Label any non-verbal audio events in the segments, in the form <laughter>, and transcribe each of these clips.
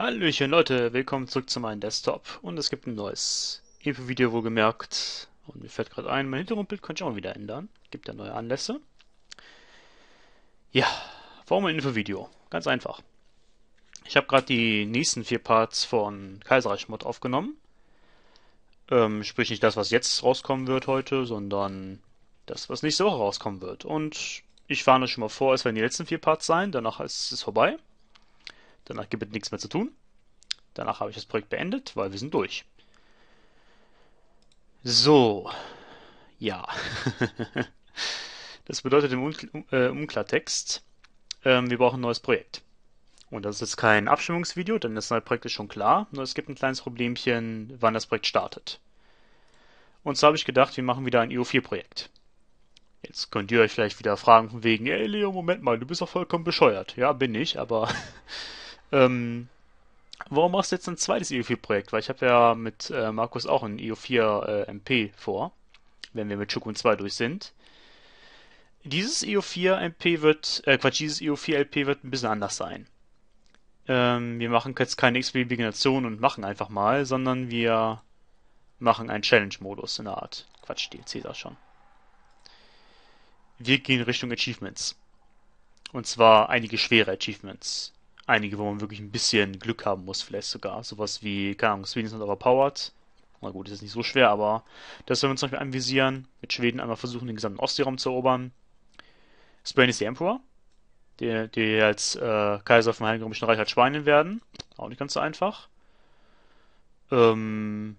Hallöchen Leute, willkommen zurück zu meinem Desktop und es gibt ein neues Info-Video wohlgemerkt und mir fällt gerade ein, mein Hintergrundbild könnte ich auch mal wieder ändern, gibt ja neue Anlässe. Ja, warum ein Info-Video? Ganz einfach. Ich habe gerade die nächsten vier Parts von Kaiserreich Mod aufgenommen, ähm, sprich nicht das, was jetzt rauskommen wird heute, sondern das, was nächste Woche rauskommen wird und ich fahre warne schon mal vor, es werden die letzten vier Parts sein, danach ist es vorbei. Danach gibt es nichts mehr zu tun. Danach habe ich das Projekt beendet, weil wir sind durch. So. Ja. <laughs> das bedeutet im Unklartext, äh, ähm, wir brauchen ein neues Projekt. Und das ist jetzt kein Abstimmungsvideo, denn das neue Projekt ist schon klar. Nur es gibt ein kleines Problemchen, wann das Projekt startet. Und so habe ich gedacht, wir machen wieder ein e IO4-Projekt. Jetzt könnt ihr euch vielleicht wieder fragen, von wegen, ey Leo, Moment mal, du bist doch vollkommen bescheuert. Ja, bin ich, aber <laughs> Ähm, warum machst du jetzt ein zweites eo 4 projekt Weil ich habe ja mit äh, Markus auch ein eo 4 mp äh, vor, wenn wir mit Shukun 2 durch sind. Dieses eo 4 mp wird, äh, Quatsch, dieses eo 4 lp wird ein bisschen anders sein. Ähm, wir machen jetzt keine xp beliebige und machen einfach mal, sondern wir machen einen Challenge-Modus in der Art. Quatsch, DLC da schon. Wir gehen Richtung Achievements. Und zwar einige schwere Achievements einige, wo man wirklich ein bisschen Glück haben muss, vielleicht sogar. Sowas wie, keine Ahnung, Sweden ist not halt overpowered. Na gut, das ist nicht so schwer, aber das werden wir zum Beispiel anvisieren. Mit Schweden einmal versuchen, den gesamten Ostseeraum zu erobern. Spain is the Emperor, die, der als äh, Kaiser vom Heiligen Römischen Reich halt Spanien werden. Auch nicht ganz so einfach. Ähm,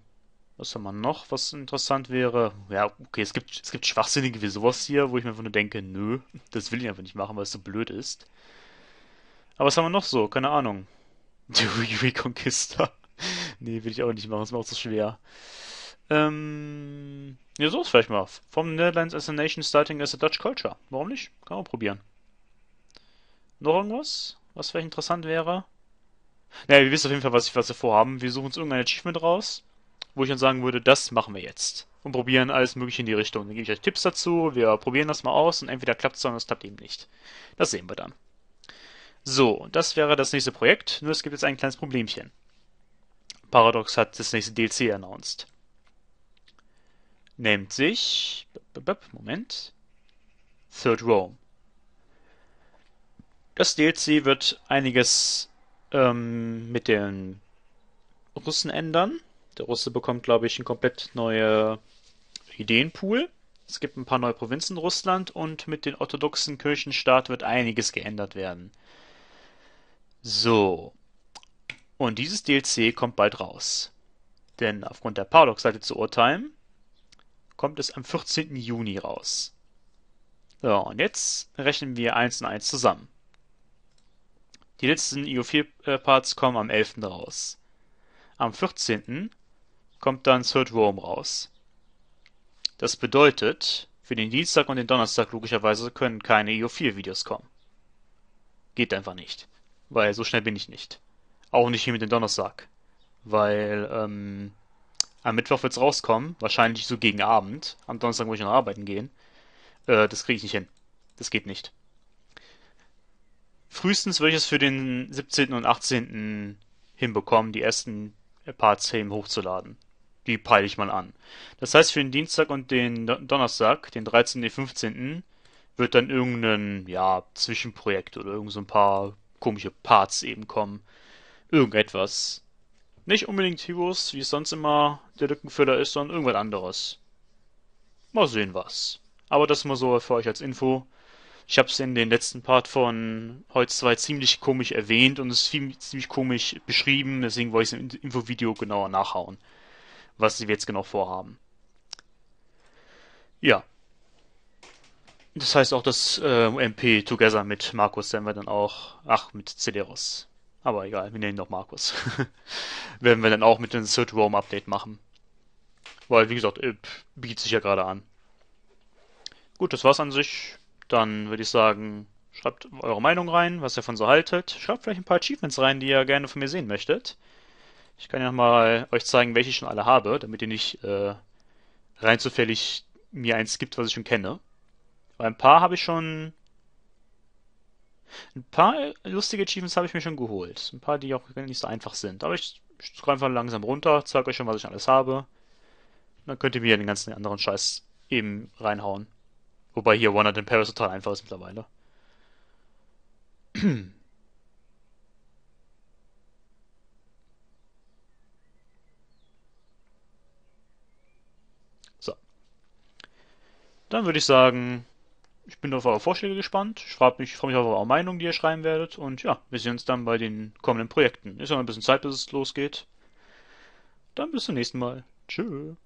was haben wir noch, was interessant wäre? Ja, okay, es gibt, es gibt Schwachsinnige wie sowas hier, wo ich mir einfach nur denke, nö, <laughs> das will ich einfach nicht machen, weil es so blöd ist. Aber was haben wir noch so? Keine Ahnung. <laughs> Die Reconquista. <laughs> nee, will ich auch nicht machen, ist mir auch zu so schwer. Ähm, ja, so ist vielleicht mal. From Netherlands as a Nation starting as a Dutch culture. Warum nicht? Kann man probieren. Noch irgendwas, was vielleicht interessant wäre? Naja, wir wissen auf jeden Fall, was, was wir vorhaben. Wir suchen uns irgendein Achievement raus, wo ich dann sagen würde, das machen wir jetzt. Und probieren alles mögliche in die Richtung. Dann gebe ich euch Tipps dazu, wir probieren das mal aus und entweder klappt es, oder es klappt eben nicht. Das sehen wir dann. So, das wäre das nächste Projekt, nur es gibt jetzt ein kleines Problemchen. Paradox hat das nächste DLC announced. Nennt sich. Moment. Third Rome. Das DLC wird einiges ähm, mit den Russen ändern. Der Russe bekommt, glaube ich, einen komplett neuen Ideenpool. Es gibt ein paar neue Provinzen in Russland und mit den orthodoxen Kirchenstaat wird einiges geändert werden. So. Und dieses DLC kommt bald raus. Denn aufgrund der Paradox-Seite zu urteilen, kommt es am 14. Juni raus. So, und jetzt rechnen wir 1 und 1 zusammen. Die letzten e IO4-Parts kommen am 11. raus. Am 14. kommt dann Third Rome raus. Das bedeutet, für den Dienstag und den Donnerstag logischerweise können keine e IO4-Videos kommen. Geht einfach nicht weil so schnell bin ich nicht. Auch nicht hier mit dem Donnerstag, weil ähm, am Mittwoch wird es rauskommen, wahrscheinlich so gegen Abend. Am Donnerstag muss ich noch arbeiten gehen. Äh, das kriege ich nicht hin. Das geht nicht. Frühestens würde ich es für den 17. und 18. hinbekommen, die ersten paar Themen hochzuladen. Die peile ich mal an. Das heißt, für den Dienstag und den Donnerstag, den 13. und den 15., wird dann irgendein ja, Zwischenprojekt oder irgend so ein paar komische Parts eben kommen. Irgendetwas. Nicht unbedingt Heroes, wie es sonst immer der Lückenfüller ist, sondern irgendwas anderes. Mal sehen was. Aber das mal so für euch als Info. Ich habe es in den letzten Part von heute 2 ziemlich komisch erwähnt und es viel, ziemlich komisch beschrieben, deswegen wollte ich es im Infovideo genauer nachhauen, was sie jetzt genau vorhaben. Ja, das heißt auch, dass äh, MP Together mit Markus werden wir dann auch, ach, mit Celeros. Aber egal, wir nennen ihn doch Markus. <laughs> werden wir dann auch mit dem Third Rome Update machen. Weil, wie gesagt, äh, bietet sich ja gerade an. Gut, das war's an sich. Dann würde ich sagen, schreibt eure Meinung rein, was ihr von so haltet. Schreibt vielleicht ein paar Achievements rein, die ihr gerne von mir sehen möchtet. Ich kann ja nochmal euch zeigen, welche ich schon alle habe, damit ihr nicht äh, rein zufällig mir eins gibt, was ich schon kenne. Bei ein paar habe ich schon. Ein paar lustige Achievements habe ich mir schon geholt. Ein paar, die auch nicht so einfach sind. Aber ich, scroll einfach langsam runter, zeige euch schon, was ich alles habe. dann könnt ihr mir den ganzen anderen Scheiß eben reinhauen. Wobei hier One Night in Paris total einfach ist mittlerweile. <clears throat> So. Dann würde ich sagen, ich bin auf eure Vorschläge gespannt. Ich freue mich, freu mich auf eure Meinung, die ihr schreiben werdet. Und ja, wir sehen uns dann bei den kommenden Projekten. Ist noch ein bisschen Zeit, bis es losgeht. Dann bis zum nächsten Mal. Tschüss.